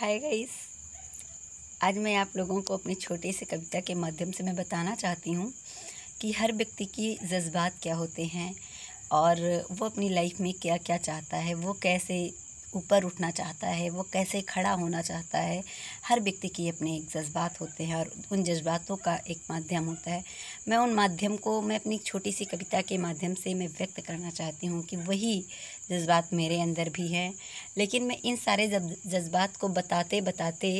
hi guys आज मैं आप लोगों को अपनी छोटी सी कविता के माध्यम से मैं बताना चाहती हूँ कि हर व्यक्ति की जज्बात क्या होते हैं और वो अपनी लाइफ में क्या क्या चाहता है वो कैसे ऊपर उठना चाहता है वो कैसे खड़ा होना चाहता है हर व्यक्ति की अपने एक जज्बात होते हैं और उन जज्बातों का एक माध्यम होता है मैं उन माध्यम को मैं अपनी छोटी सी कविता के माध्यम से मैं व्यक्त करना चाहती हूँ कि वही जज्बात मेरे अंदर भी हैं लेकिन मैं इन सारे जज्बात को बताते बताते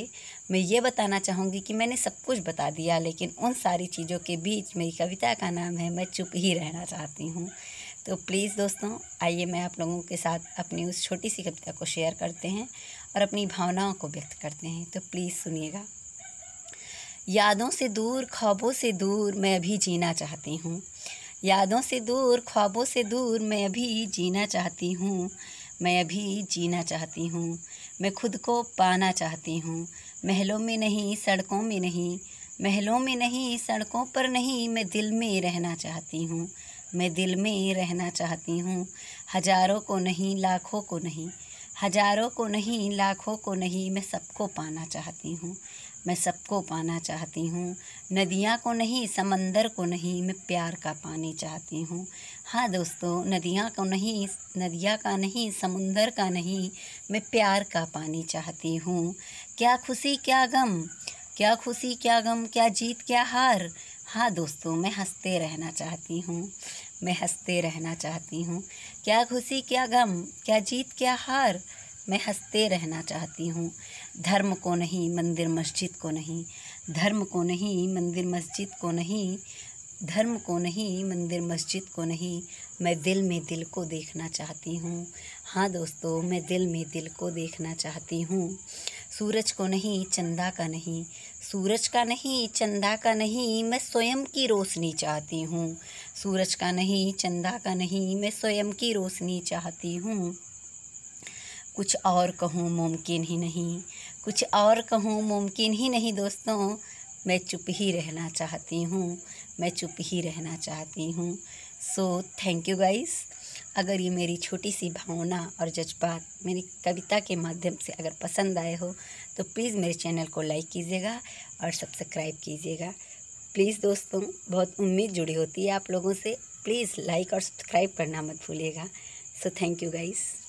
मैं ये बताना चाहूँगी कि मैंने सब कुछ बता दिया लेकिन उन सारी चीज़ों के बीच मेरी कविता का नाम है मैं चुप ही रहना चाहती हूँ तो प्लीज़ दोस्तों आइए मैं आप लोगों के साथ अपनी उस छोटी सी कविता को शेयर करते हैं और अपनी भावनाओं को व्यक्त करते हैं तो प्लीज़ सुनिएगा यादों से दूर ख्वाबों से दूर मैं अभी जीना चाहती हूँ यादों से दूर ख्वाबों से दूर मैं अभी जीना चाहती हूँ मैं अभी जीना चाहती हूँ मैं खुद को पाना चाहती हूँ महलों में नहीं सड़कों में नहीं महलों में नहीं सड़कों पर नहीं मैं दिल में रहना चाहती हूँ मैं दिल में ही रहना चाहती हूँ हजारों को नहीं लाखों को नहीं हजारों को नहीं लाखों को नहीं मैं सबको पाना चाहती हूँ मैं सबको पाना चाहती हूँ नदियाँ को नहीं समंदर को नहीं मैं प्यार का पानी चाहती हूँ हाँ दोस्तों नदियाँ को नहीं नदियाँ का नहीं समुंदर का नहीं मैं प्यार का पानी चाहती हूँ क्या खुशी क्या गम क्या खुशी क्या गम क्या जीत क्या हार हाँ दोस्तों मैं हंसते रहना चाहती हूँ मैं हंसते रहना चाहती हूँ क्या खुशी क्या गम क्या जीत क्या हार मैं हंसते रहना चाहती हूँ धर्म को नहीं मंदिर मस्जिद को नहीं धर्म को नहीं मंदिर मस्जिद को नहीं धर्म को नहीं मंदिर मस्जिद को नहीं मैं दिल में दिल को देखना चाहती हूँ हाँ दोस्तों मैं दिल में दिल को देखना चाहती हूँ सूरज को नहीं चंदा का नहीं सूरज का नहीं चंदा का नहीं मैं स्वयं की रोशनी चाहती हूँ सूरज का नहीं चंदा का नहीं मैं स्वयं की रोशनी चाहती हूँ कुछ और कहूँ मुमकिन ही नहीं कुछ और कहूँ मुमकिन ही नहीं दोस्तों मैं चुप ही रहना चाहती हूँ मैं चुप ही रहना चाहती हूँ सो थैंक यू गाइज़ अगर ये मेरी छोटी सी भावना और जज्बात मेरी कविता के माध्यम से अगर पसंद आए हो तो प्लीज़ मेरे चैनल को लाइक कीजिएगा और सब्सक्राइब कीजिएगा प्लीज़ दोस्तों बहुत उम्मीद जुड़ी होती है आप लोगों से प्लीज़ लाइक और सब्सक्राइब करना मत भूलिएगा सो थैंक यू गाइज